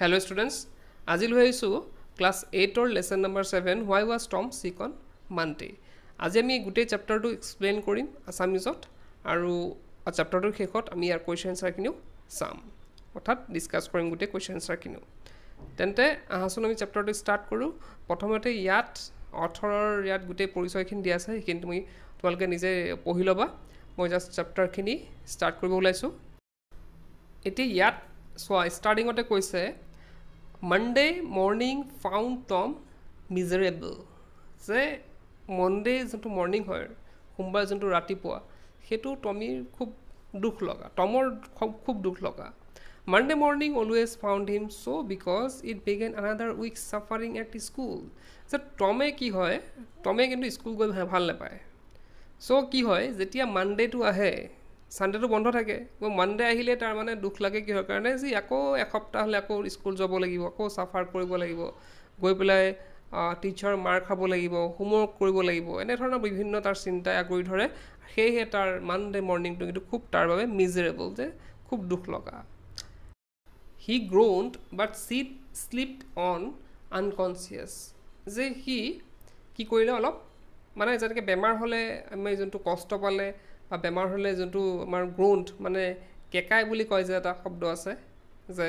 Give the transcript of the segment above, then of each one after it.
Hello' students আজি লৈ আহিছোঁ ক্লাছ এইটৰ lesson number seven why was Tom sick on মান্টে আজি আমি গোটেই চেপ্টাৰটো এক্সপ্লেইন কৰিম আছামিজত আৰু চেপ্টাৰটোৰ শেষত আমি ইয়াৰ কুৱেশ্যন এনচাৰখিনিও চাম অৰ্থাৎ ডিছকাছ কৰিম গোটেই কুৱেশ্যন এনচাৰখিনিও তেন্তে আহাচোন আমি চেপ্টাৰটো ষ্টাৰ্ট কৰোঁ প্ৰথমতে ইয়াত অথৰৰ ইয়াত গোটেই পৰিচয়খিনি দিয়া আছে সেইখিনি তুমি তোমালোকে নিজে পঢ়ি ল'বা মই জাষ্ট চেপ্টাৰখিনি ষ্টাৰ্ট কৰিব ওলাইছোঁ এতিয়া ইয়াত চোৱা ষ্টাৰ্টিঙতে কৈছে Monday morning found Tom miserable যে মনডে যোনটো মৰ্ণিং হয় সোমবাৰে যোনটো ৰাতিপুৱা সেইটো টমিৰ খুব দুখ লগা টমৰ খুব দুখ লগা Monday morning always found him so' because it began another week suffering at school যে টমে কি হয় টমে কিন্তু স্কুল গৈ ভাল নাপায় চ' কি হয় যেতিয়া মানডেটো আহে ছানডেটো বন্ধ থাকে মানডে আহিলে তাৰ মানে দুখ লাগে কিহৰ কাৰণে যি আকৌ এসপ্তাহ হ'লে আকৌ স্কুল যাব লাগিব আকৌ চাফাৰ কৰিব লাগিব গৈ পেলাই টিচাৰ মাৰ খাব লাগিব হোমৱৰ্ক কৰিব লাগিব এনেধৰণৰ বিভিন্ন তাৰ চিন্তাই আগুৰি ধৰে সেয়েহে তাৰ মানডে মৰ্ণিংটো কিন্তু খুব তাৰ বাবে মিজেৰেবল যে খুব দুখ লগা he groaned but Sid slept on unconscious যে সি কি কৰিলে অলপ মানে যেনেকৈ বেমাৰ হ'লে আমি যোনটো কষ্ট পালে বা বেমাৰ হ'লে যোনটো আমাৰ গ্ৰ'থ মানে কেঁকাই বুলি কয় যে এটা শব্দ আছে যে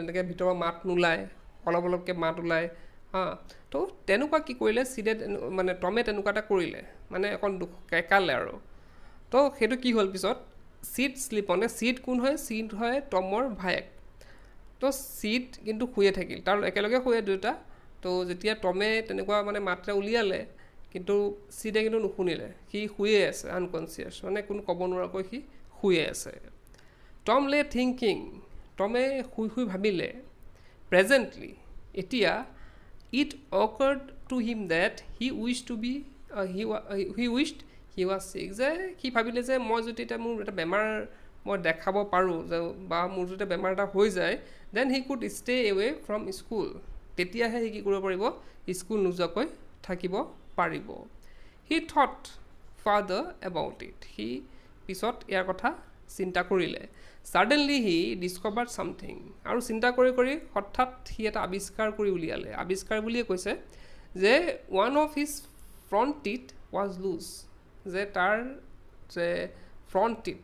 এনেকৈ ভিতৰৰ মাত নোলায় অলপ অলপকৈ মাত ওলায় হা তো তেনেকুৱা কি কৰিলে চিডে মানে টমে তেনেকুৱা এটা কৰিলে মানে অকণ দুখ কেঁকালে আৰু তো সেইটো কি হ'ল পিছত চিট শ্লিপ মানে চিট কোন হয় চিট হয় টমৰ ভায়েক তো চিট কিন্তু শুয়ে থাকিল তাৰ একেলগে শুয়ে দুয়োটা তো যেতিয়া টমে তেনেকুৱা মানে মাত্ৰা উলিয়ালে কিন্তু চিনে কিন্তু নুশুনিলে সি শুয়ে আছে আনকনচিয়াছ মানে কোনো ক'ব নোৱাৰাকৈ সি শুয়ে আছে টম লে থিংকিং টমে শুই শুই ভাবিলে প্ৰেজেণ্টলি এতিয়া it occurred to him that he wish to be he he wished he was sick যে সি ভাবিলে যে মই যদি এতিয়া মোৰ এটা বেমাৰ মই দেখাব পাৰোঁ যে বা মোৰ যদি বেমাৰ এটা হৈ যায় then he could stay away from school তেতিয়াহে সি কি কৰিব পাৰিব স্কুল নোযোৱাকৈ থাকিব পাৰিব he thought further about it সি পিছত ইয়াৰ কথা চিন্তা কৰিলে ছাডেনলি হি ডিছক'ভাৰ ছামথিং আৰু চিন্তা কৰি কৰি হঠাৎ সি এটা আৱিষ্কাৰ কৰি উলিয়ালে আৱিষ্কাৰ বুলিয়ে কৈছে যে one of his front teeth was loose যে তাৰ যে ফ্ৰণ্ট টিট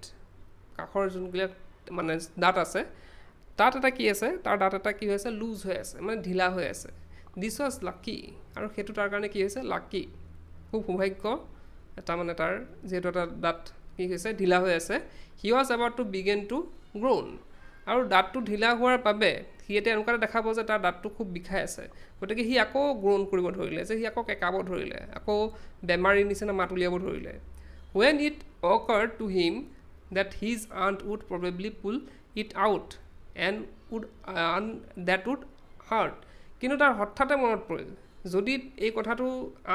কাষৰ যোনবিলাক মানে দাঁত আছে তাত এটা কি আছে তাৰ দাঁত এটা কি হৈ আছে লুজ হৈ আছে মানে ঢিলা হৈ আছে দিছ ৱাজ লাকী আৰু সেইটো তাৰ কাৰণে কি হৈছে লাকি খুব সৌভাগ্য এটা মানে তাৰ যিহেতু এটা দাঁত কি হৈছে ঢিলা হৈ আছে he was about to begin to groan আৰু দাঁতটো ঢিলা হোৱাৰ বাবে সি এতিয়া এনেকুৱাতে দেখা পাব যে তাৰ দাঁতটো খুব বিষাই আছে গতিকে সি আকৌ গ্ৰ'ন কৰিব ধৰিলে যে সি আকৌ কেঁকাব ধৰিলে আকৌ বেমাৰীৰ নিচিনা মাত উলিয়াব ধৰিলে when it occur to him that his aunt would probably pull it out and would and that would hurt কিন্তু তাৰ হঠাতে মনত পৰিল যদি এই কথাটো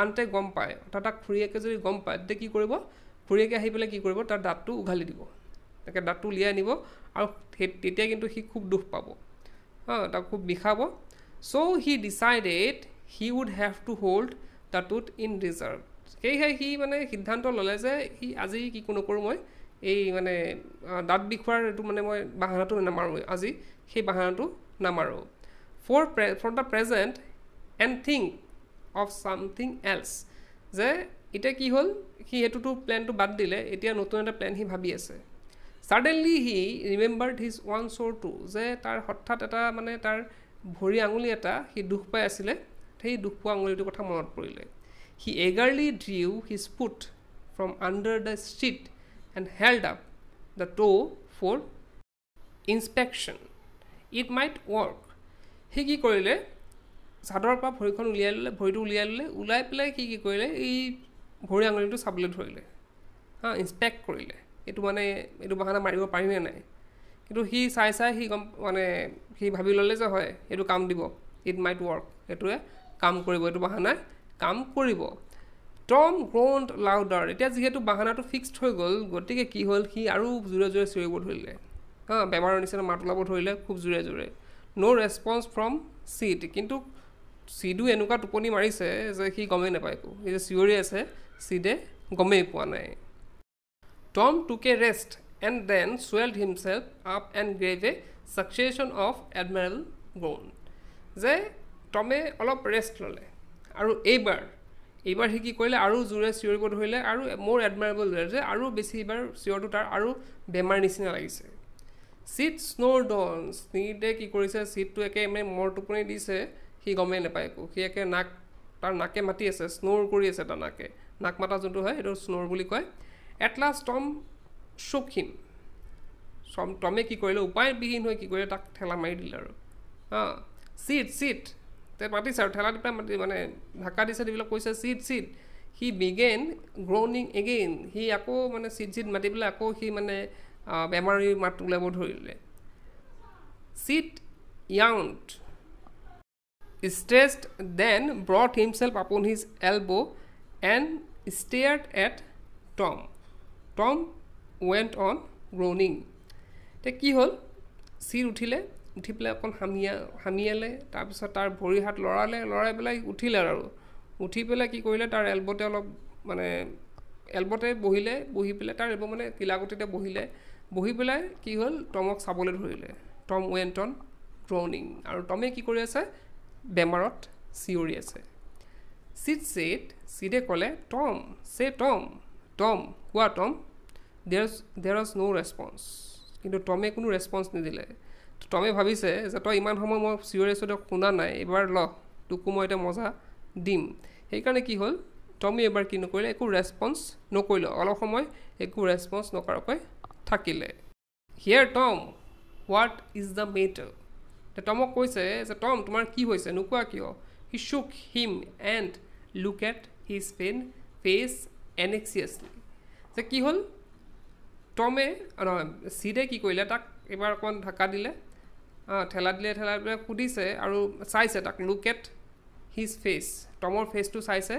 আনতে গম পায় অৰ্থাৎ তাক খুৰীয়েকে যদি গম পায় তেতিয়া কি কৰিব খুৰীয়েকে আহি পেলাই কি কৰিব তাৰ দাঁতটো উঘালি দিব তাকে দাঁতটো উলিয়াই আনিব আৰু তেতিয়া কিন্তু সি খুব দুখ পাব হা তাক খুব বিষাব so' he decided he would have to hold the tooth in reserve সেয়েহে সি মানে সিদ্ধান্ত ল'লে যে সি আজি কি কোনো নকৰোঁ মই এই মানে দাঁত বিষোৱাৰ এইটো মানে মই বাহানাটো নামাৰোঁ আজি সেই বাহানাটো নামাৰোঁ for pre for the present and think of something else যে এতিয়া কি হ'ল সি সেইটোতো প্লেনটো বাদ দিলে এতিয়া নতুন এটা প্লেন সি ভাবি আছে suddenly he remembered his one sore toe যে তাৰ হঠাৎ এটা মানে তাৰ ভৰি আঙুলি এটা সি দুখ পাই আছিলে সেই দুখ পোৱা আঙুলিটোৰ কথা মনত পৰিলে সি eagerly drew his foot from under the street and held up the toe for inspection it might work সি কি কৰিলে চাদৰ পৰা ভৰিখন উলিয়াই ল'লে ভৰিটো উলিয়াই ল'লে ওলাই পেলাই কি কি কৰিলে এই ভৰি আঙুলিটো চাবলৈ ধৰিলে হা ইনছপেক্ট কৰিলে এইটো মানে এইটো বাহানা মাৰিব পাৰিমে নাই কিন্তু সি চাই চাই সি গম মানে সি ভাবি ল'লে যে হয় এইটো কাম দিব ইট মাইট ৱৰ্ক এইটোৱে কাম কৰিব এইটো বাহানাই কাম কৰিব টম গ্ৰণ্ড লাউডাৰ এতিয়া যিহেতু বাহানাটো ফিক্সড হৈ গ'ল গতিকে কি হ'ল সি আৰু জোৰে জোৰে চিঞৰিব ধৰিলে হা বেমাৰৰ নিচিনা মাত ওলাব ধৰিলে খুব জোৰে জোৰে নো ৰেছপঞ্চ ফ্ৰম চিট কিন্তু চিডো এনেকুৱা টোপনি মাৰিছে যে সি গমেই নাপায় একো যে চিঞৰি আছে চিডে গমেই পোৱা নাই Tom took a rest and then swelled himself up and gave a succession of admirable groans যে টমে অলপ ৰেষ্ট ল'লে আৰু এইবাৰ এইবাৰ সি কি কৰিলে আৰু জোৰে চিঞৰিব ধৰিলে আৰু মোৰ এডমাইৰেবল যে আৰু বেছি এইবাৰ চিঞৰটো তাৰ আৰু বেমাৰ নিচিনা লাগিছে চিট স্ন'ৰ ডন স্নিডে কি কৰিছে চিটটো একে মানে মৰ টোপনি দিছে সি গমেই নাপায় একো সি একে নাক তাৰ নাকে মাতি আছে স্ন'ৰ কৰি আছে তাৰ নাকে নাক মাতা যোনটো হয় সেইটো স্ন'ৰ বুলি কয় এট লাষ্ট টম চৌখিন চম টমে কি কৰিলে উপায়বিহীন হৈ কি কৰিলে তাক ঠেলা মাৰি দিলে আৰু অঁ চিট চিট তে মাতিছে আৰু ঠেলা দি পেলাই মাতি মানে ঢাকা দিছে দি পেলাই কৈছে চিট চিট সি বিগেন গ্ৰ'নিং এগেইন সি আকৌ মানে চিট চিট মাতি পেলাই আকৌ সি মানে বেমাৰী মাত ওলাব ধৰিলে Sid yawned stretched then brought himself upon his elbow' and stared at Tom Tom went on groaning এতিয়া কি হ'ল চিট উঠিলে উঠি পেলাই অকণ সামিয়া সামিয়ালে তাৰপিছত তাৰ ভৰি হাত লৰালে লৰাই পেলাই উঠিলে আৰু উঠি পেলাই কি কৰিলে তাৰ এলব'তে অলপ মানে এলব'তে বহিলে বহি পেলাই তাৰ এলব' মানে কিলাকতিতে বহিলে বহি পেলাই কি হ'ল টমক চাবলৈ ধৰিলে টম ৱেণ্টন গ্ৰ'নিং আৰু টমে কি কৰি আছে বেমাৰত চিঞৰি আছে চিট চেট চিডে ক'লে টম চে টম টম কোৱা টম দেৰ দেৰ ৱাজ ন' ৰেছপঞ্চ কিন্তু টমে কোনো ৰেছপঞ্চ নিদিলে টমে ভাবিছে যে তই ইমান সময় মই চিঞৰি আছোঁ তই শুনা নাই এইবাৰ ল তোকো মই এতিয়া মজা দিম সেইকাৰণে কি হ'ল টমে এইবাৰ কি নকৰিলে একো ৰেছপঞ্চ নকৰিলে অলপ সময় একো ৰেছপঞ্চ নকৰাকৈ থাকিলে here Tom what is the matter তে টমক কৈছে যে টম তোমাৰ কি হৈছে নোকোৱা কিয় he shook him and look at his pen face anxiously যে কি হ'ল টমে নহয় চিডে কি কৰিলে তাক এইবাৰ অকণমান ঢাকা দিলে ঠেলা দিলে ঠেলা দিলে সুধিছে আৰু চাইছে তাক লুক এট হিজ ফেচ টমৰ ফেচটো চাইছে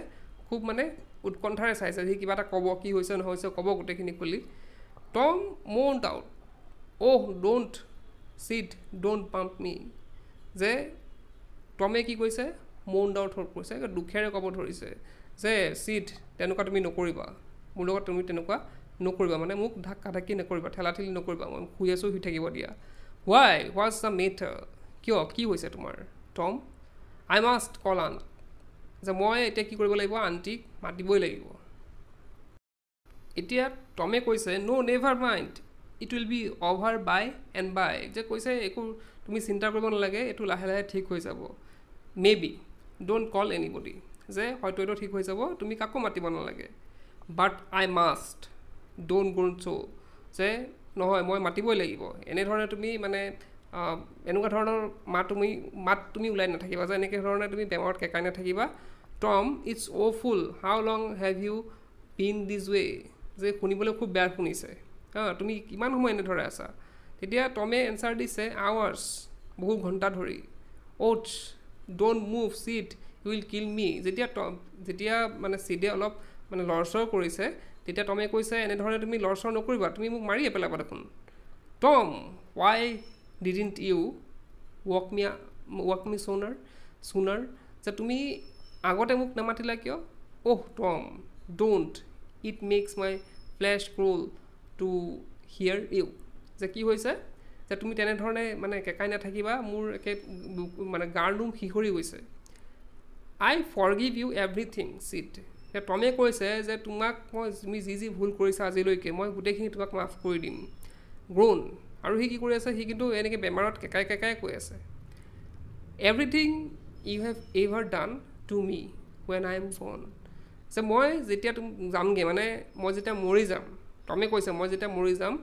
খুব মানে উৎকণ্ঠাৰে চাইছে সি কিবা এটা ক'ব কি হৈছে নহৈছে ক'ব গোটেইখিনি খুলি Tom moaned out, Oh, don't sit, don't pump me. যে টমে কি কৈছে মন ডাউট কৈছে দুখেৰে ক'ব ধৰিছে যে চিট তেনেকুৱা তুমি নকৰিবা মোৰ লগত তুমি তেনেকুৱা নকৰিবা মানে মোক ধাক্কা ধাক্কি নকৰিবা ঠেলাঠেলি নকৰিবা মই শুই আছোঁ শুই থাকিব দিয়া হোৱাই হোৱাজ দ্য মেথ কিয় কি হৈছে তোমাৰ টম আই মাষ্ট কল আণ্ট যে মই এতিয়া কি কৰিব লাগিব আণ্টিক মাতিবই লাগিব এতিয়া টমে কৈছে no' never mind it will be over by and by যে কৈছে একো তুমি চিন্তা কৰিব নালাগে এইটো লাহে লাহে ঠিক হৈ যাব may be don't call anybody যে হয়তো এইটো ঠিক হৈ যাব তুমি কাকো মাতিব নালাগে বাট আই মাষ্ট ডোণ্ট গোণ্ট শ্ব' যে নহয় মই মাতিবই লাগিব এনেধৰণে তুমি মানে এনেকুৱা ধৰণৰ মাত তুমি মাত তুমি ওলাই নাথাকিবা যে এনেকৈ ধৰণে তুমি বেমাৰত কেঁকাই নাথাকিবা Tom it's awful how long have you been this way' যে শুনিবলৈ খুব বেয়া শুনিছে হা তুমি কিমান সময় এনেদৰে আছা তেতিয়া টমে এনচাৰ দিছে আৱাৰ্চ বহু ঘণ্টা ধৰি ouch don't move you will kill me যেতিয়া ট যেতিয়া মানে চিডে অলপ মানে লৰচৰ কৰিছে তেতিয়া টমে কৈছে এনেধৰণে তুমি লৰচৰ নকৰিবা তুমি মোক মাৰিয়ে পেলাবা দেখোন Tom why didn't you wake me wake me sooner sooner যে তুমি আগতে মোক নামাতিলা কিয় oh Tom don't it makes my flesh crawl to hear you যে কি হৈছে যে তুমি তেনেধৰণে মানে একেকাই নাথাকিবা মোৰ একে মানে গাৰ্ণুম শিহৰি গৈছে I forgive you everything Sid যে টমে কৈছে যে তোমাক মই তুমি যি যি ভুল কৰিছা আজিলৈকে মই গোটেইখিনি তোমাক মাফ কৰি দিম গ্ৰ'ন আৰু সি কি কৰি আছে সি কিন্তু এনেকৈ বেমাৰত কেঁকাই কেঁকাই কৈ আছে everything you have ever done to me when I am gone যে মই যেতিয়া তুমি যামগৈ মানে মই যেতিয়া মৰি যাম টমে কৈছে মই যেতিয়া মৰি যাম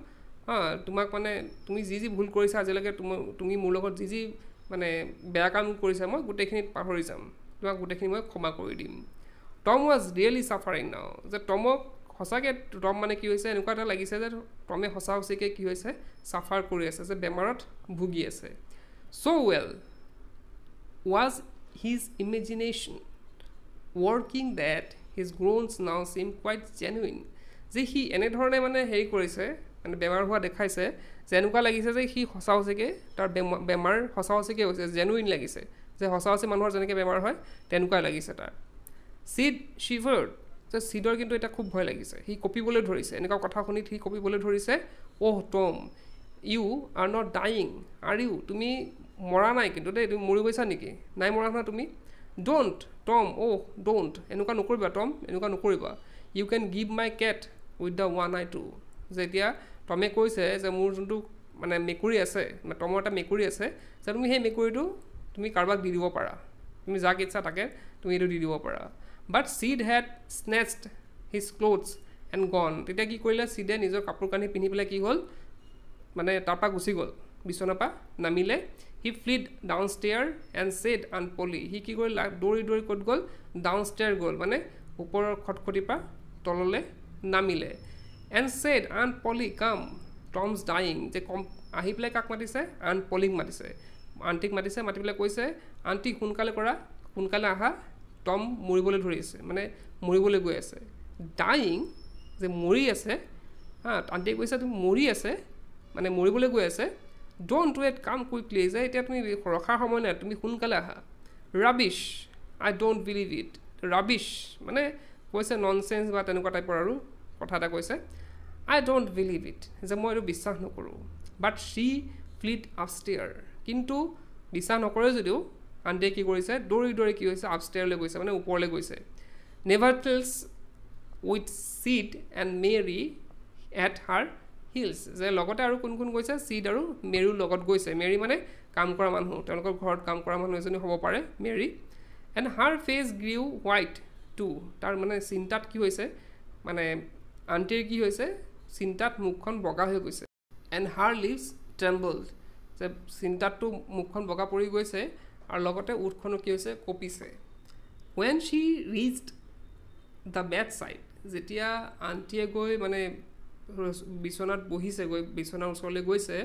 হা তোমাক মানে তুমি যি যি ভুল কৰিছা আজিলৈকে তুমি তুমি মোৰ লগত যি যি মানে বেয়া কাম কৰিছা মই গোটেইখিনি পাহৰি যাম তোমাক গোটেইখিনি মই ক্ষমা কৰি দিম টম ৱাজ ৰিয়েলি চাফাৰিং নাও যে টমক সঁচাকৈ টম মানে কি হৈছে এনেকুৱা এটা লাগিছে যে টমে সঁচা সঁচিকৈ কি হৈছে ছাফাৰ কৰি আছে যে বেমাৰত ভুগি আছে so' well was his imagination working that his groans now seem quit genuine যে সি এনেধৰণে মানে হেৰি কৰিছে মানে বেমাৰ হোৱা দেখাইছে যে এনেকুৱা লাগিছে যে সি সঁচা সঁচিকে তাৰ বেমাৰ বেমাৰ সঁচা সঁচিকে হৈছে জেনুইন লাগিছে যে সঁচা সঁচি মানুহৰ যেনেকৈ বেমাৰ হয় তেনেকুৱাই লাগিছে তাৰ চিড শিভাৰ্ড যে চিডৰ কিন্তু এতিয়া খুব ভয় লাগিছে সি কঁপিবলৈ ধৰিছে এনেকুৱা কথা শুনি সি কঁপিবলৈ ধৰিছে oh' Tom you are not dying are you তুমি মৰা নাই কিন্তু দেই তুমি মৰি গৈছা নেকি নাই মৰা নহয় তুমি ড'ন্ট টম অ' ড'ন্ট এনেকুৱা নকৰিবা টম এনেকুৱা নকৰিবা you can give my cat with the one eye to যে এতিয়া টমে কৈছে যে মোৰ যোনটো মানে মেকুৰী আছে টমৰ এটা মেকুৰী আছে যে তুমি সেই মেকুৰীটো তুমি কাৰোবাক দি দিব পাৰা তুমি যাক ইচ্ছা তাকে তুমি এইটো দি দিব পাৰা but Sid had snatched his clothes and gone তেতিয়া কি কৰিলে চিডে নিজৰ কাপোৰ কানি পিন্ধি পেলাই কি হ'ল মানে তাৰপৰা গুচি গ'ল বিচনাৰ পৰা নামিলে he fled down stair and said aunt Polly সি কি কৰিলে দৌৰি দৌৰি ক'ত গ'ল ডাউন ষ্টেয়াৰ গ'ল মানে ওপৰৰ খটখটিৰ পৰা তললৈ নামিলে এণ্ড ছেড আন পলি কাম টমছ ডাইং যে কম আহি পেলাই কাক মাতিছে আন পলিক মাতিছে আণ্টিক মাতিছে মাতি পেলাই কৈছে আণ্টিক সোনকালে কৰা সোনকালে অহা টম মৰিবলৈ ধৰিছে মানে মৰিবলৈ গৈ আছে ডাইং যে মৰি আছে হা আণ্টিয়ে কৈছে তুমি মৰি আছে মানে মৰিবলৈ গৈ আছে don't do at come quickly যে এতিয়া তুমি ৰখাৰ সময় নাই তুমি সোনকালে আহা rubbish I don't believe it rubbish মানে কৈছে নন চেঞ্চ বা তেনেকুৱা টাইপৰ আৰু কথা এটা কৈছে আই ডোণ্ট বিলিভ ইট যে মই এইটো বিশ্বাস নকৰোঁ বাট শ্বি ফ্লিট আপষ্টেয়াৰ কিন্তু বিশ্বাস নকৰে যদিও আণ্টিয়ে কি কৰিছে দৌৰি দৌৰি কি হৈছে আপষ্টেয়াৰলৈ গৈছে মানে ওপৰলৈ গৈছে nevertheless with Sid and Mary at her heels যে লগতে আৰু কোন কোন গৈছে চিড আৰু মেৰীও লগত গৈছে মেৰী মানে কাম কৰা মানুহ তেওঁলোকৰ ঘৰত কাম কৰা মানুহ এজনী হ'ব পাৰে Mary and her face grew white too তাৰ মানে চিন্তাত কি হৈছে মানে আণ্টিৰ কি হৈছে চিন্তাত মুখখন বগা হৈ গৈছে এণ্ড হাৰ লিভছ ট্ৰেম্বল্ড যে চিন্তাতটো মুখখন বগা পৰি গৈছে আৰু লগতে উঠখনো কি হৈছে কঁপিছে when she reached the bed side যেতিয়া আণ্টিয়ে গৈ মানে বিচনাত বহিছে গৈ বিচনাৰ ওচৰলৈ গৈছে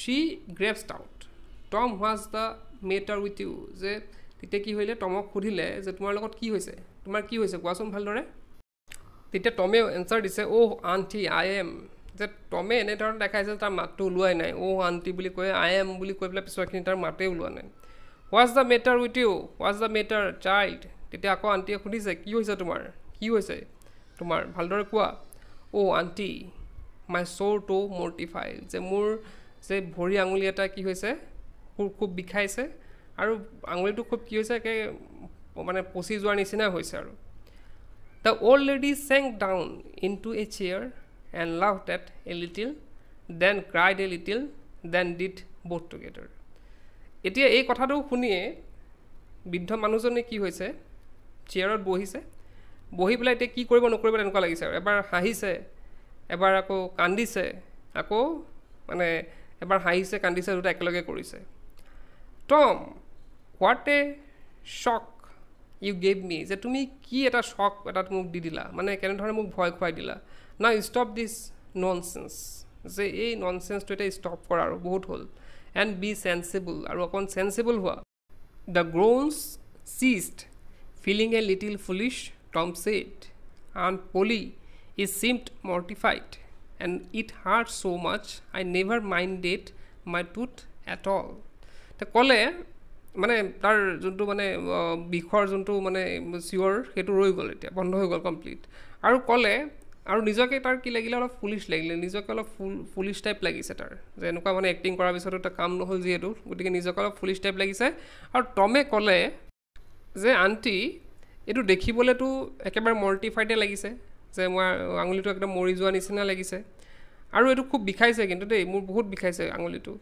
she gasped out Tom what's the matter with you যে তেতিয়া কি হ'লে টমক সুধিলে যে তোমাৰ লগত কি হৈছে তোমাৰ কি হৈছে কোৱাচোন ভালদৰে তেতিয়া টমে এনচাৰ দিছে অ' আণ্টি আই এম যে টমে এনেধৰণে দেখাইছে যে তাৰ মাতটো ওলোৱাই নাই অ' আণ্টি বুলি কৈ আই এম বুলি কৈ পেলাই পিছৰখিনি তাৰ মাতেই ওলোৱা নাই what's the matter with you what's the matter child তেতিয়া আকৌ আণ্টিয়ে সুধিছে কি হৈছে তোমাৰ কি হৈছে তোমাৰ ভালদৰে কোৱা অ' আণ্টি মাই চ'ৰ টু মৰ্টিফাই যে মোৰ যে ভৰি আঙুলি এটা কি হৈছে খুব বিষাইছে আৰু আঙুলিটো খুব কি হৈছে একে মানে পচি যোৱাৰ নিচিনাই হৈছে আৰু the old lady sank down into a chair and laughed that a little then cried a little then did both together এতিয়া এই কথাটো শুনিয়ে বৃদ্ধ মানুহজনে কি হৈছে চেয়াৰত বহিছে বহি পেলাই এতিয়া কি কৰিব নকৰিব তেনেকুৱা লাগিছে আৰু এবাৰ হাঁহিছে এবাৰ আকৌ কান্দিছে আকৌ মানে এবাৰ হাঁহিছে কান্দিছে দুটা একেলগে কৰিছে Tom what a shock you gave me যে তুমি কি এটা শ্বক এটা মোক দি দিলা মানে কেনেধৰণে মোক ভয় খুৱাই দিলা না ষ্টপ দিছ নন চেন্স যে এই নন চেন্সটো এতিয়া ষ্টপ কৰা আৰু বহুত হ'ল এণ্ড বি চেঞ্চিবল আৰু অকণ চেঞ্চিবল হোৱা the groans ceased feeling a little foolish Tom said. Aunt Polly is seemed mortified, and it hurt so much I never minded my tooth at all. তে ক'লে মানে তাৰ যোনটো মানে বিষৰ যোনটো মানে চিয়ৰ সেইটো ৰৈ গ'ল এতিয়া বন্ধ হৈ গ'ল কমপ্লিট আৰু ক'লে আৰু নিজকে তাৰ কি লাগিলে অলপ ফুলিছ লাগিলে নিজকে অলপ ফুল ফুলিছ টাইপ লাগিছে তাৰ যে এনেকুৱা মানে এক্টিং কৰাৰ পিছতো তাৰ কাম নহ'ল যিহেতু গতিকে নিজকে অলপ ফুলিছ টাইপ লাগিছে আৰু টমে ক'লে যে আণ্টি এইটো দেখিবলৈতো একেবাৰে মৰ্টিফাইডে লাগিছে যে মই আঙুলিটো একদম মৰি যোৱা নিচিনা লাগিছে আৰু এইটো খুব বিষাইছে কিন্তু দেই মোৰ বহুত বিষাইছে আঙুলিটো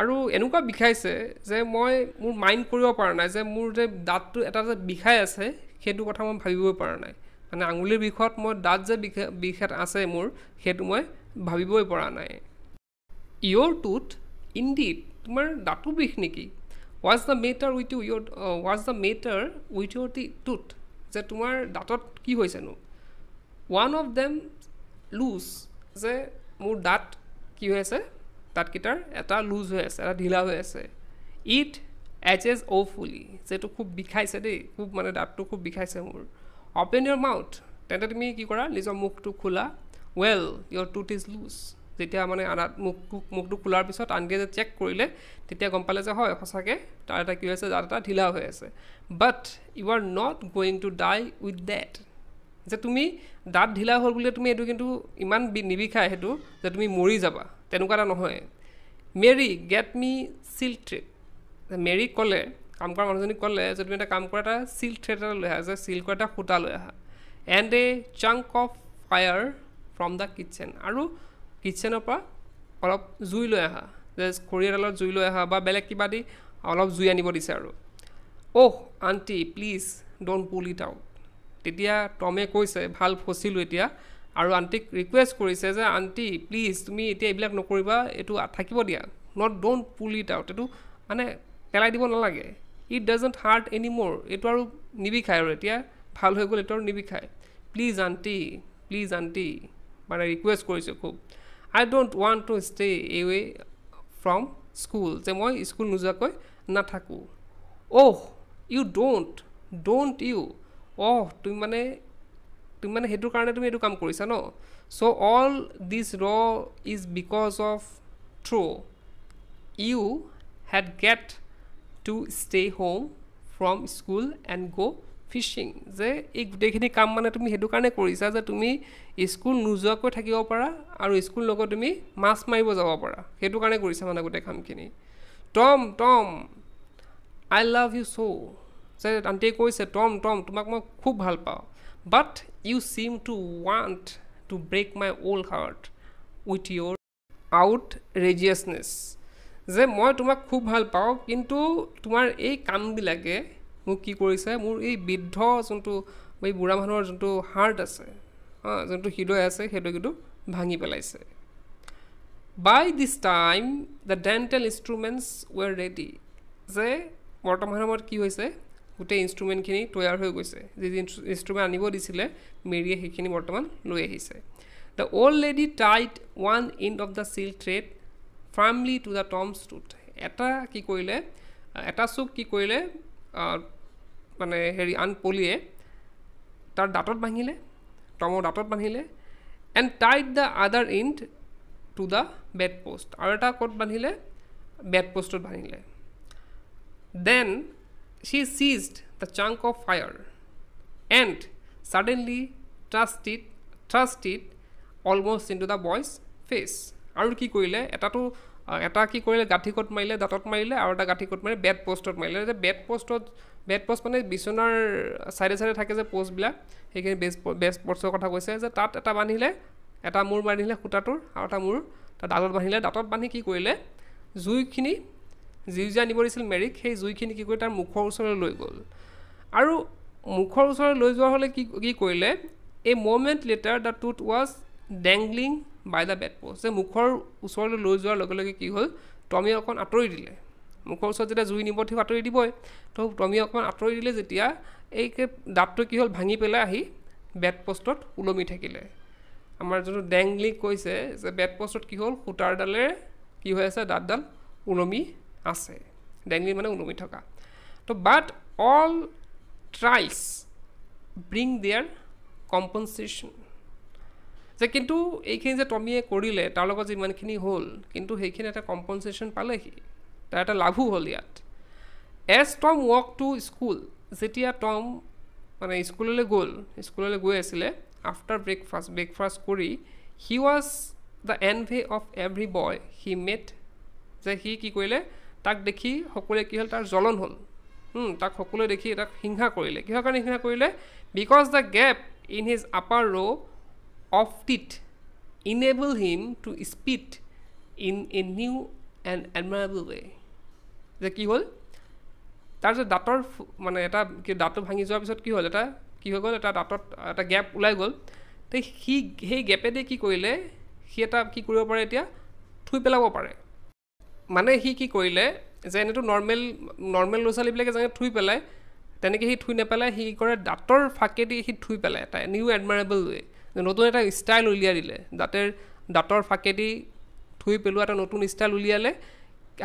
আৰু এনেকুৱা বিষাইছে যে মই মোৰ মাইণ্ড কৰিব পৰা নাই যে মোৰ যে দাঁতটো এটা যে বিষাই আছে সেইটো কথা মই ভাবিব পৰা নাই মানে আঙুলিৰ বিষত মই দাঁত যে বিষে বিষেত আছে মোৰ সেইটো মই ভাবিবই পৰা নাই ইয়'ৰ টুথ ইন ইণ্ডিট তোমাৰ দাঁতো বিষ নেকি was the matter with you your was the matter with your the tooth যে তোমাৰ দাঁতত কি হৈছেনো ওৱান অফ দেম লুজ যে মোৰ দাঁত কি হৈ আছে দাঁতকেইটাৰ এটা লুজ হৈ আছে এটা ঢিলা হৈ আছে ইট এচ এজ অ' ফুলি যিটো খুব বিষাইছে দেই খুব মানে দাঁতটো খুব বিষাইছে মোৰ অপেন ইয়ৰ মাউথ তেন্তে তুমি কি কৰা নিজৰ মুখটো খোলা well your tooth is loose যেতিয়া মানে আনাত মুখ মুখটো খোলাৰ পিছত আনকে চেক কৰিলে তেতিয়া গম পালে যে হয় সঁচাকৈ তাৰ এটা কি হৈ আছে দাঁত এটা ঢিলা হৈ আছে বাট ইউ আৰ নট গোৱিং টু ডাই উইথ ডেট যে তুমি দাঁত ঢিলা হ'ল বুলিলে তুমি এইটো কিন্তু ইমান নিবিষায় সেইটো যে তুমি মৰি যাবা তেনেকুৱা এটা নহয় Mary get me silk thread Mary ক'লে কাম কৰা মানুহজনী ক'লে যে তুমি এটা কাম কৰা এটা চিল থ্ৰেড এটা লৈ আহা যে চিল্কৰ এটা সূতা লৈ আহা and a chunk of fire from the kitchen আৰু কিটচেনৰ পৰা অলপ জুই লৈ অহা যে খৰি এডালত জুই লৈ আহা বা বেলেগ কিবা দি অলপ জুই আনিব দিছে আৰু oh aunty please don't pull it out তেতিয়া টমে কৈছে ভাল ফচিলোঁ এতিয়া আৰু আণ্টিক ৰিকুৱেষ্ট কৰিছে যে আণ্টি প্লিজ তুমি এতিয়া এইবিলাক নকৰিবা এইটো থাকিব দিয়া not don't pull it out এইটো মানে পেলাই দিব নালাগে ইট ডাজেণ্ট হাৰ্ট এনি মোৰ এইটো আৰু নিবিষায় আৰু এতিয়া ভাল হৈ গ'ল এইটো আৰু নিবিষায় প্লিজ আণ্টি প্লিজ আণ্টি মানে ৰিকুৱেষ্ট কৰিছোঁ খুব I don't want to stay away from school যে মই স্কুল নোযোৱাকৈ নাথাকোঁ oh you don't don't you oh তুমি মানে তুমি মানে সেইটোৰ কাৰণে তুমি এইটো কাম কৰিছা ন চ' all this are is because of through' you had get to stay home from school and go' fishing যে এই গোটেইখিনি কাম মানে তুমি সেইটো কাৰণে কৰিছা যে তুমি স্কুল নোযোৱাকৈ থাকিব পাৰা আৰু স্কুল লগত তুমি মাছ মাৰিব যাব পাৰা সেইটো কাৰণে কৰিছা মানে গোটেই কামখিনি টম টম আই লাভ ইউ শ্ব' যে আণ্টিয়ে কৈছে টম টম তোমাক মই খুব ভাল পাওঁ but you seem to want to break my old heart with your outrageousness যে মই তোমাক খুব ভাল পাওঁ কিন্তু তোমাৰ এই কামবিলাকে মোক কি কৰিছে মোৰ এই বৃদ্ধ যোনটো এই বুঢ়া মানুহৰ যোনটো হাৰ্ট আছে যোনটো হৃদয় আছে সেইটো কিন্তু ভাঙি পেলাইছে by this time the dental instruments were ready যে বৰ্তমান সময়ত কি হৈছে গোটেই ইনষ্ট্ৰুমেণ্টখিনি তৈয়াৰ হৈ গৈছে যি যি ইনষ্ট্ৰুমেণ্ট আনিব দিছিলে মেৰিয়ে সেইখিনি বৰ্তমান লৈ আহিছে the old lady tied one end of the silk thread firmly to the Tom's tooth এটা কি কৰিলে এটা চুক কি কৰিলে মানে হেৰি আন পলিয়ে তাৰ দাঁতত ভাঙিলে টমৰ দাঁতত বান্ধিলে and tied the other end to the bed post আৰু এটা ক'ত বান্ধিলে বেড পোষ্টত বান্ধিলে then she the chunk of fire and suddenly thrust it thrust it almost into the boy's face আৰু কি কৰিলে এটাটো এটা কি কৰিলে গাঁঠি ক'ত মাৰিলে দাঁতত মাৰিলে আৰু এটা গাঁঠি ক'ত মাৰিলে বেড পোষ্টত মাৰিলে যে বেড পোষ্টত বেড পষ্ট মানে বিচনাৰ চাইডে চাইডে থাকে যে পষ্টবিলাক সেইখিনি বেষ্ট বেষ্ট পষ্টৰ কথা কৈছে যে তাত এটা বান্ধিলে এটা মূৰ বান্ধিলে সূতাটোৰ আৰু এটা মূৰ তাত দাঁতত বান্ধিলে দাঁতত বান্ধি কি কৰিলে জুইখিনি জীউজীয়া আনিব দিছিল মেৰিক সেই জুইখিনি কি কৰি তাৰ মুখৰ ওচৰলৈ লৈ গ'ল আৰু মুখৰ ওচৰলৈ লৈ যোৱা হ'লে কি কি কৰিলে এই moment later the tooth was dangling by the bed post যে মুখৰ ওচৰলৈ লৈ যোৱাৰ লগে লগে কি হ'ল টমি অকণ আঁতৰি দিলে মুখৰ ওচৰত যেতিয়া জুই নিব ঠিক আঁতৰি দিবই তো টমি অকণমান আঁতৰি দিলে যেতিয়া এই দাঁতটো কি হ'ল ভাঙি পেলাই আহি বেট পষ্টত ওলমি থাকিলে আমাৰ যোনটো ডেংলি কৈছে যে বেট পষ্টত কি হ'ল সূতাৰডালেৰে কি হৈ আছে দাঁতডাল ওলমি আছে ডেংলি মানে ওলমি থকা তো but all trials bring their compensation যে কিন্তু এইখিনি যে টমিয়ে কৰিলে তাৰ লগত যিমানখিনি হ'ল কিন্তু সেইখিনি এটা কম্পনচেশ্যন পালেহি তাৰ এটা লাভো হ'ল ইয়াত এজ টম ৱৰ্ক টু স্কুল যেতিয়া টম মানে স্কুললৈ গ'ল স্কুললৈ গৈ আছিলে আফটাৰ ব্ৰেকফাষ্ট ব্ৰেকফাষ্ট কৰি he was the envy of every boy he met যে সি কি কৰিলে তাক দেখি সকলোৱে কি হ'ল তাৰ জ্বলন হ'ল তাক সকলোৱে দেখি তাক হিংসা কৰিলে কিহৰ কাৰণে হিংসা কৰিলে because the gap in his upper row' of teeth enable him to spit in a new and admirable way যে কি হ'ল তাৰপিছত যে দাঁতৰ মানে এটা কি দাঁতটো ভাঙি যোৱাৰ পিছত কি হ'ল এটা কি হৈ গ'ল এটা দাঁতত এটা গেপ ওলাই গ'ল তে সি সেই গেপেদি কি কৰিলে সি এটা কি কৰিব পাৰে এতিয়া থুই পেলাব পাৰে মানে সি কি কৰিলে যে এনেতো নৰ্মেল নৰ্মেল ল'ৰা ছোৱালীবিলাকে যেনেকৈ থুই পেলাই তেনেকৈ সি থুই নেপেলাই সি কৰে দাঁতৰ ফাকেদি সি থুই পেলাই এটা নিউ এডমাৰেবল ৱে নতুন এটা ষ্টাইল উলিয়াই দিলে দাঁতেৰ দাঁতৰ ফাকেদি থুই পেলোৱা এটা নতুন ষ্টাইল উলিয়ালে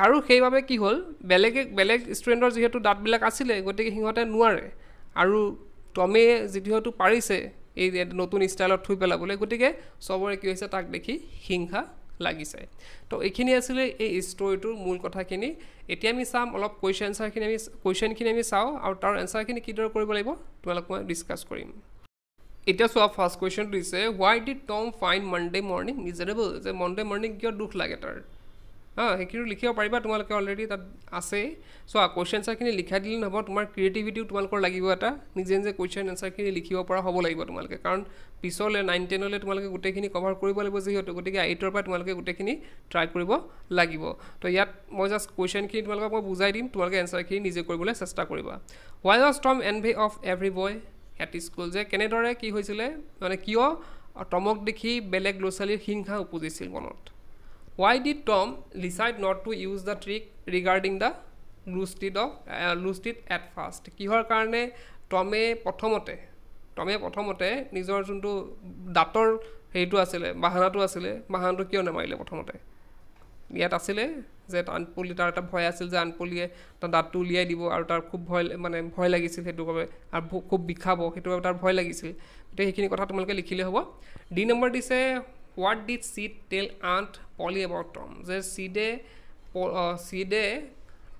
আৰু সেইবাবে কি হ'ল বেলেগে বেলেগ ষ্টুডেণ্টৰ যিহেতু দাঁতবিলাক আছিলে গতিকে সিহঁতে নোৱাৰে আৰু টমে যিহেতু পাৰিছে এই নতুন ষ্টাইলত থুই পেলাবলৈ গতিকে চবৰে কি হৈছে তাক দেখি হিংসা লাগিছে তো এইখিনি আছিলে এই ষ্টৰিটোৰ মূল কথাখিনি এতিয়া আমি চাম অলপ কুৱেশ্যন আনচাৰখিনি আমি কুৱেশ্যনখিনি আমি চাওঁ আৰু তাৰ এনচাৰখিনি কিদৰে কৰিব লাগিব তোমালোক মই ডিছকাছ কৰিম এতিয়া চোৱা ফাৰ্ষ্ট কুৱেশ্যনটো দিছে why did Tom find Monday morning reasonable যে মনডে মৰ্ণিং কিয় দুখ লাগে তাৰ হা সেইখিনিও লিখিব পাৰিবা তোমালোকে অলৰেডি তাত আছেই চোৱা কুৱেশ্যন এনচাৰখিনি লিখাই দিলে নহ'ব তোমাৰ ক্ৰিয়েটিভিটিও তোমালোকৰ লাগিব এটা নিজে নিজে কুৱেশ্যন এনচাৰখিনি লিখিব পৰা হ'ব লাগিব তোমালোকে কাৰণ পিছলৈ নাইন টেনলৈ তোমালোকে গোটেইখিনি কভাৰ কৰিব লাগিব যিহেতু গতিকে এইটৰ পৰা তোমালোকে গোটেইখিনি ট্ৰাই কৰিব লাগিব তো ইয়াত মই জাষ্ট কুৱেশ্যনখিনি তোমালোকক মই বুজাই দিম তোমালোকে এনচাৰখিনি নিজে কৰিবলৈ চেষ্টা কৰিবা why was Tom envy of every boy at school যে কেনেদৰে কি হৈছিলে মানে কিয় টমক দেখি বেলেগ ল'ৰা ছোৱালীৰ হিংসা উপজিছিল মনত why did Tom decide not to use the trick regarding the loose tooth of loose tooth at first কিহৰ কাৰণে টমে প্ৰথমতে টমে প্ৰথমতে নিজৰ যোনটো দাঁতৰ হেৰিটো আছিলে বাহানাটো আছিলে বাহানাটো কিয় নামাৰিলে প্ৰথমতে ইয়াত আছিলে যে আনপলি তাৰ এটা ভয় আছিল যে আনপলিয়ে তাৰ দাঁতটো উলিয়াই দিব আৰু তাৰ খুব ভয় মানে ভয় লাগিছিল সেইটোৰ বাবে আৰু খুব বিষাব সেইটো বাবে তাৰ ভয় লাগিছিল গতিকে সেইখিনি কথা তোমালোকে লিখিলে হ'ব ডি নম্বৰ দিছে what did Sid tell Aunt Polly about Tom যে চিডে চিডে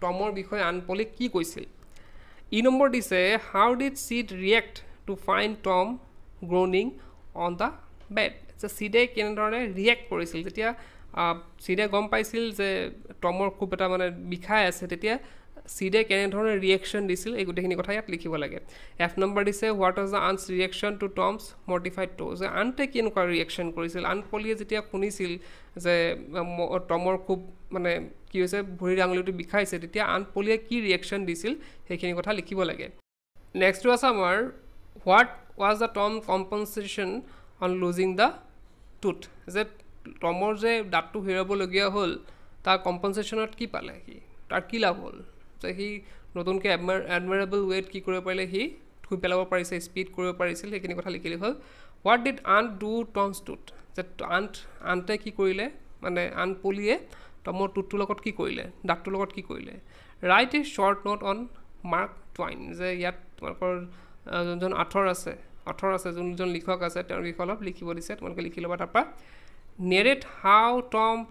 টমৰ বিষয়ে আনপলি কি কৈছিল ই e নম্বৰ দিছে how did Sid react to find Tom groaning on the bed যে চিডে কেনেধৰণে ৰিয়েক্ট কৰিছিল যেতিয়া চিডে গম পাইছিল যে টমৰ খুব এটা মানে বিষাই আছে তেতিয়া চিডে কেনেধৰণে ৰিয়েকশ্যন দিছিল এই গোটেইখিনি কথা ইয়াত লিখিব লাগে এফ নম্বৰ দিছে what was the aunt's reaction to Tom's mortified toe যে আনটে কেনেকুৱা ৰিয়েকশ্যন কৰিছিল আন পলিয়ে যেতিয়া শুনিছিল যে টমৰ খুব মানে কি হৈছে ভৰি আঙুলিটো বিষাইছে তেতিয়া আন পলিয়ে কি ৰিয়েকশ্যন দিছিল সেইখিনি কথা লিখিব লাগে নেক্সটটো আছে আমাৰ what was the Tom compensation on losing the tooth যে টমৰ যে দাঁতটো হেৰাবলগীয়া হ'ল তাৰ কম্পেনচেশ্যনত কি পালে সি তাৰ কি লাভ হ'ল যে সি নতুনকৈ এডমাৰ এডমাৰেবল ৱেত কি কৰিব পাৰিলে সি থুই পেলাব পাৰিছে স্পীড কৰিব পাৰিছিল সেইখিনি কথা লিখিলে হ'ল what did aunt do Tom's tooth যে আণ্ট আণ্টে কি কৰিলে মানে আন পলিয়ে টমৰ টুথটোৰ লগত কি কৰিলে দাঁতটোৰ লগত কি কৰিলে write a short note on Mark Twain যে ইয়াত তোমালোকৰ যোনজন আঠৰ আছে আঠৰ আছে যোনজন লিখক আছে তেওঁলোকে অলপ লিখিব দিছে তোমালোকে লিখি ল'বা তাৰপৰা narrate how Tom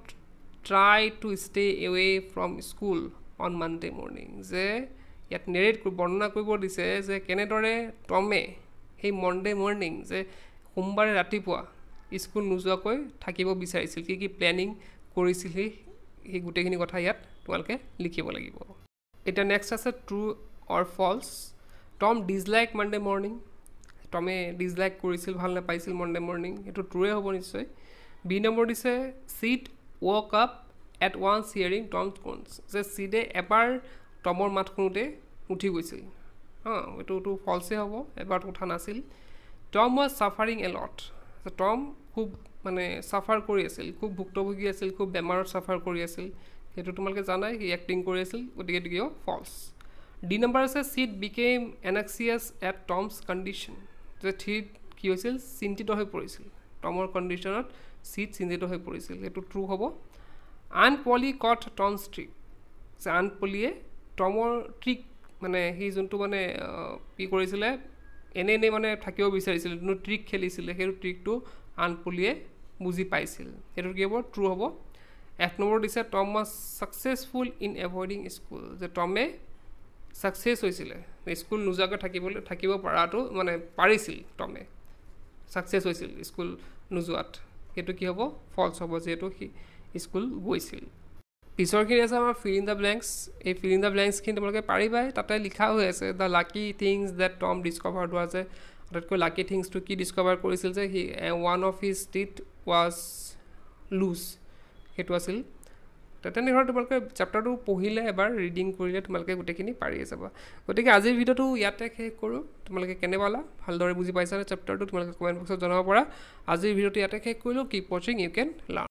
tried to stay away from school on Monday morning. যে ইয়াত নেৰেট বৰ্ণনা কৰিব দিছে যে কেনেদৰে টমে সেই মনডে মৰ্ণিং যে সোমবাৰে ৰাতিপুৱা স্কুল নোযোৱাকৈ থাকিব বিচাৰিছিল কি কি প্লেনিং কৰিছিল সেই সেই গোটেইখিনি কথা ইয়াত তোমালোকে লিখিব লাগিব এতিয়া নেক্সট আছে true or false Tom dislike Monday morning টমে ডিজলাইক কৰিছিল ভাল নাপাইছিল মনডে মৰ্ণিং সেইটো ট্ৰুৱে হ'ব নিশ্চয় বি নম্বৰ দিছে চিট woke up at one cheering Tom কনছ যে চিডে এবাৰ টমৰ মাত শুনোতে উঠি গৈছিল হা এইটো ফলছে হ'ব এবাৰ উঠা নাছিল টম ৱাজ চাফাৰিং এলট যে টম খুব মানে চাফাৰ কৰি আছিল খুব ভুক্তভোগী আছিল খুব বেমাৰত চাফাৰ কৰি আছিল সেইটো তোমালোকে জানাই সি এক্টিং কৰি আছিল গতিকে কিয় ফলছ ডি নম্বৰ আছে Sid became anxious at Tom's condition যে থিট কি হৈছিল চিন্তিত হৈ পৰিছিল টমৰ কণ্ডিশ্যনত চিট চিঞ্জিত হৈ পৰিছিল সেইটো ট্ৰু হ'ব আন পলি কট টন ষ্ট্ৰিক যে আন পলিয়ে টমৰ ট্ৰিক মানে সি যোনটো মানে কি কৰিছিলে এনে এনেই মানে থাকিব বিচাৰিছিলে যোনটো ট্ৰিক খেলিছিলে সেইটো ট্ৰিকটো আন পলিয়ে বুজি পাইছিল সেইটো কি হ'ব ট্ৰু হ'ব এক নম্বৰ দিছে Tom was successful in avoiding school যে টমে ছাকচেছ হৈছিলে স্কুল নোযোৱাকৈ থাকিবলৈ থাকিব পৰাটো মানে পাৰিছিল টমে ছাকচেছ হৈছিল স্কুল নোযোৱাত সেইটো কি হ'ব ফল্ছ হ'ব যিহেতু সি স্কুল গৈছিল পিছৰখিনি আছে আমাৰ ফিল ইন দ্য ব্লেংকছ এই ফিল ইন দ্য ব্লেংকছখিনি তোমালোকে পাৰিবাই তাতে লিখা হৈ আছে the lucky things that Tom discover door যে আটাইতকৈ লাকি থিংছটো কি ডিছকভাৰ কৰিছিল যে সি one of his teeth was loose সেইটো আছিল তেনেহ'লে তোমালোকে চেপ্টাৰটো পঢ়িলে এবাৰ ৰিডিং কৰিলে তোমালোকে গোটেইখিনি পাৰিয়ে যাব গতিকে আজিৰ ভিডিঅ'টো ইয়াতে শেষ কৰোঁ তোমালোকে কেনে পালা ভালদৰে বুজি পাইছানে চেপ্টাৰটো তোমালোকে কমেণ্ট বক্সত জনাব পাৰা আজিৰ ভিডিঅ'টো ইয়াতে শেষ কৰিলোঁ কি পচিং ইউ কেন লাৰ্ণ